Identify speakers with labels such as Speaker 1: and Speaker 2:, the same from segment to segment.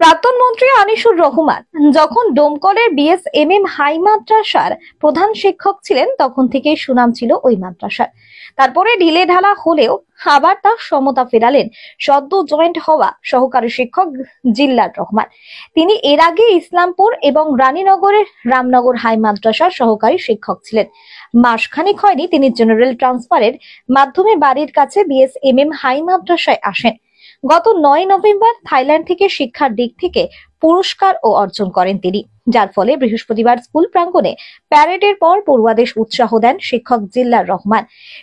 Speaker 1: প্রাক্তন মন্ত্রী আনিসুর রহমান যখন ডোমকলের বিএস এম এম হাই মাদ্রাসার প্রধান শিক্ষক ছিলেন তখন থেকে সুনাম ছিল ওই মাদ্রাসার তারপরে ঢিলে ঢালা হলেও আবার তার সমতা ফেরালেন সদ্য জয়েন্ট হওয়া সহকারী শিক্ষক জিল্লার রহমান তিনি এর আগে ইসলামপুর এবং রানীনগরের রামনগর হাই মাদ্রাসার সহকারী শিক্ষক ছিলেন মাসখানেক হয়নি তিনি জেনারেল ট্রান্সফারের মাধ্যমে বাড়ির কাছে বিএস এম এম হাই মাদ্রাসায় আসেন গত নয় নভেম্বর থাইল্যান্ড থেকে শিক্ষার দিক থেকে পুরস্কার ও অর্জন করেন তিনি যার ফলে বৃহস্পতিবার স্কুল প্রাঙ্গণে প্যারেডের পর পড়ুয়াদের উৎসাহ দেন শিক্ষক জিল্লার রহমান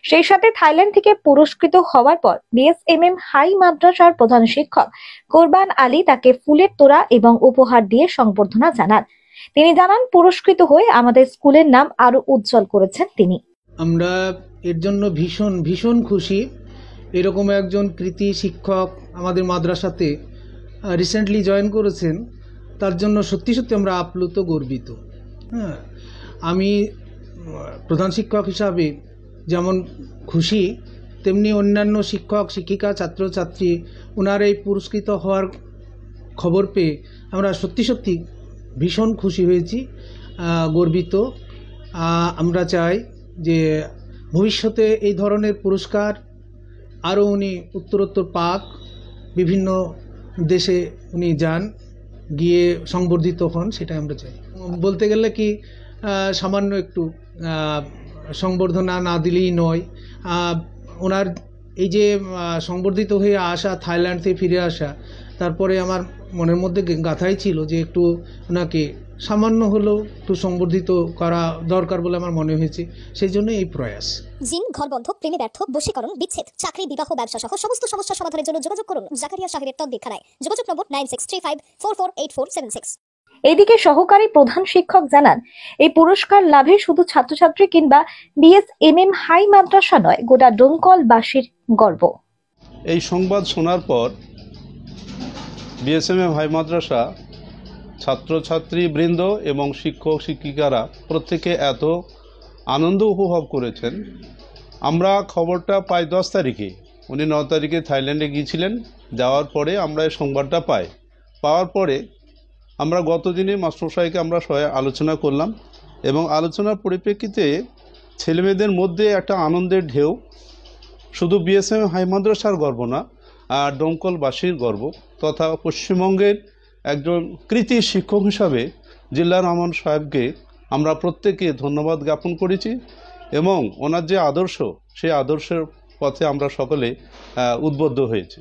Speaker 1: সেই সাথে থাইল্যান্ড থেকে পুরস্কৃত হওয়ার পর বিএসএমএম হাই মাদ্রাসার প্রধান শিক্ষক কোরবান আলী তাকে ফুলের তোড়া এবং উপহার দিয়ে সংবর্ধনা জানান তিনি জানান পুরস্কৃত হয়ে আমাদের স্কুলের নাম আরো উজ্জ্বল করেছেন তিনি
Speaker 2: আমরা এর জন্য ভীষণ ভীষণ খুশি এরকম একজন কৃতি শিক্ষক আমাদের মাদ্রাসাতে রিসেন্টলি জয়েন করেছেন তার জন্য সত্যি সত্যি আমরা আপ্লুত গর্বিত হ্যাঁ আমি প্রধান শিক্ষক হিসাবে যেমন খুশি তেমনি অন্যান্য শিক্ষক শিক্ষিকা ছাত্রছাত্রী ওনার এই পুরস্কৃত হওয়ার খবর পেয়ে আমরা সত্যি সত্যি ভীষণ খুশি হয়েছি গর্বিত আমরা চাই যে ভবিষ্যতে এই ধরনের পুরস্কার আরও উনি উত্তরোত্তর পাক বিভিন্ন দেশে উনি যান গিয়ে সংবর্ধিত হন সেটা আমরা চাই বলতে গেলে কি সামান্য একটু সংবর্ধনা না দিলেই নয় ওনার এই যে সংবর্ধিত হয়ে আসা থাইল্যান্ড থেকে ফিরে আসা তারপরে আমার মনের মধ্যে গাথাই ছিল যে একটু ওনাকে সামান্য হলেও একটু সম্বর্ধিত করা দরকার বলে আমার মনে হয়েছে সেই জন্য এই প্রয়াস
Speaker 1: জিন বন্ধ প্রেমে ব্যর্থ বসীকরণ বিচ্ছেদ চাকরি বিবাহ ব্যবসা সহ সমস্ত সমস্যা সমাধানের জন্য যোগাযোগ করুন জাকারিয়া সাহেবের তদ্বিক্ষানায় যোগাযোগ নম্বর nine five four four eight four seven six এদিকে সহকারী প্রধান শিক্ষক জানান এই পুরস্কার লাভে শুধু ছাত্রছাত্রী কিংবা বিএস এম এম হাই মাদ্রাসা নয় গোটা বাসীর গর্ব
Speaker 3: এই সংবাদ শোনার পর বিএসএমএ ভাই মাদ্রাসা ছাত্রছাত্রী বৃন্দ এবং শিক্ষক শিক্ষিকারা প্রত্যেকে এত আনন্দ উপভোগ করেছেন আমরা খবরটা পাই দশ তারিখে উনি ন তারিখে থাইল্যান্ডে গিয়েছিলেন যাওয়ার পরে আমরা এই সংবাদটা পাই পাওয়ার পরে আমরা গত দিনে মাস্টারমশাইকে আমরা সবাই আলোচনা করলাম এবং আলোচনার পরিপ্রেক্ষিতে ছেলেমেয়েদের মধ্যে একটা আনন্দের ঢেউ শুধু বিএসএম হাই মাদ্রাসার গর্ব না আর দমকলবাসীর গর্ব তথা পশ্চিমবঙ্গের একজন কৃতি শিক্ষক হিসাবে জিল্লা রহমান সাহেবকে আমরা প্রত্যেকে ধন্যবাদ জ্ঞাপন করেছি এবং ওনার যে আদর্শ সেই আদর্শের পথে আমরা সকলে উদ্বুদ্ধ হয়েছি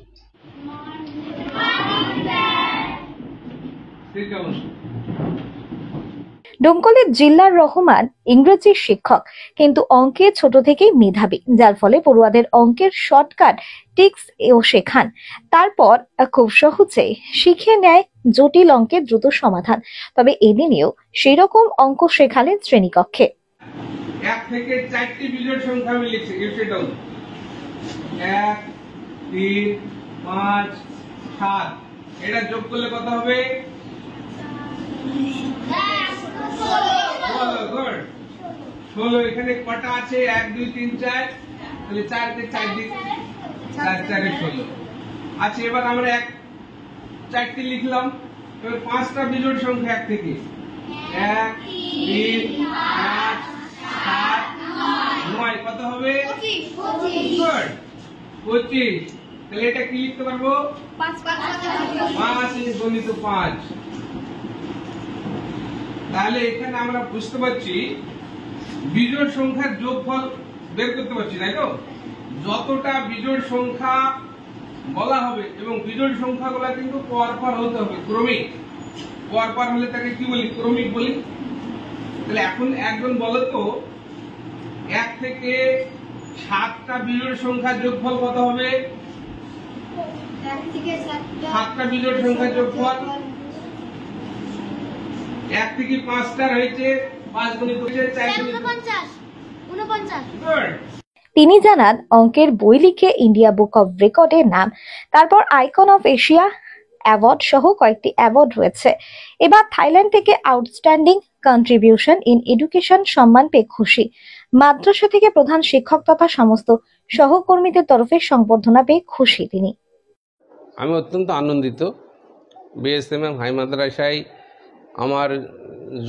Speaker 1: ডোমকলের জিল্লার রহমান ইংরেজির শিক্ষক কিন্তু অঙ্কে ছোট থেকেই মেধাবী যার ফলে পড়ুয়াদের অঙ্কের শর্টকাট টিক্স এও শেখান তারপর খুব সহজে শিখে নেয় জটিল অঙ্কের দ্রুত সমাধান তবে এদিনেও সেই রকম অঙ্ক শেখালেন শ্রেণীকক্ষে
Speaker 4: এক থেকে চারটি বিজয় সংখ্যা আমি লিখছি এক তিন পাঁচ সাত এটা যোগ করলে কত হবে ষোলো এখানে কটা আছে এক দুই তিন চার তাহলে চার চার চার চারে ষোলো আচ্ছা এবার আমরা এক চারটি লিখলাম এবার পাঁচটা বিজোড় সংখ্যা এক থেকে এক তিন পাঁচ সাত নয় কত হবে পঁচিশ তাহলে এটা কি লিখতে পারবো পাঁচ গণিত পাঁচ তাহলে এখানে আমরা বুঝতে পারছি বিজোড় সংখ্যার যোগফল বের করতে পারছি তাই তো যতটা বিজোড় সংখ্যা বলা হবে এবং বিজোড় সংখ্যাগুলো কিন্তু পরপর হতে হবে ক্রমিক পরপর হলে তাকে কি বলি ক্রমিক বলি তাহলে এখন একজন বলো তো এক থেকে সাতটা বিজোড় সংখ্যার যোগফল কত হবে
Speaker 1: সাতটা বিজোড় সংখ্যার যোগফল
Speaker 4: এক থেকে পাঁচটার হয়েছে পাঁচ গণিত
Speaker 1: তিনি জানান অঙ্কের বই লিখে ইন্ডিয়া বুক অব রেকর্ডের নাম তারপর আইকন অফ এশিয়া অ্যাওয়ার্ড সহ কয়েকটি অ্যাওয়ার্ড রয়েছে এবার থাইল্যান্ড থেকে আউটস্ট্যান্ডিং কন্ট্রিবিউশন ইন এডুকেশন সম্মান পেয়ে খুশি মাদ্রাসা থেকে প্রধান শিক্ষক তথা সমস্ত সহকর্মীদের তরফে সংবর্ধনা পেয়ে খুশি তিনি
Speaker 4: আমি অত্যন্ত আনন্দিত বিএসএমএম হাই মাদ্রাসায় আমার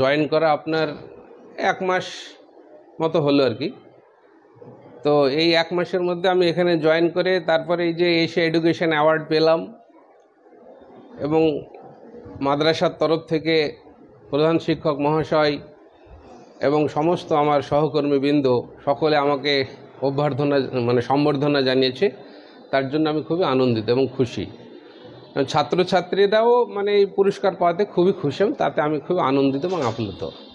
Speaker 4: জয়েন করা আপনার এক মাস মতো হলো আর কি তো এই এক মাসের মধ্যে আমি এখানে জয়েন করে তারপরে এই যে এশিয়া এডুকেশন অ্যাওয়ার্ড পেলাম এবং মাদ্রাসার তরফ থেকে প্রধান শিক্ষক মহাশয় এবং সমস্ত আমার সহকর্মীবৃন্দ সকলে আমাকে অভ্যর্থনা মানে সম্বর্ধনা জানিয়েছে তার জন্য আমি খুবই আনন্দিত এবং খুশি ছাত্রছাত্রীরাও মানে এই পুরস্কার পাওয়াতে খুবই খুশি তাতে আমি খুব আনন্দিত এবং আপ্লুত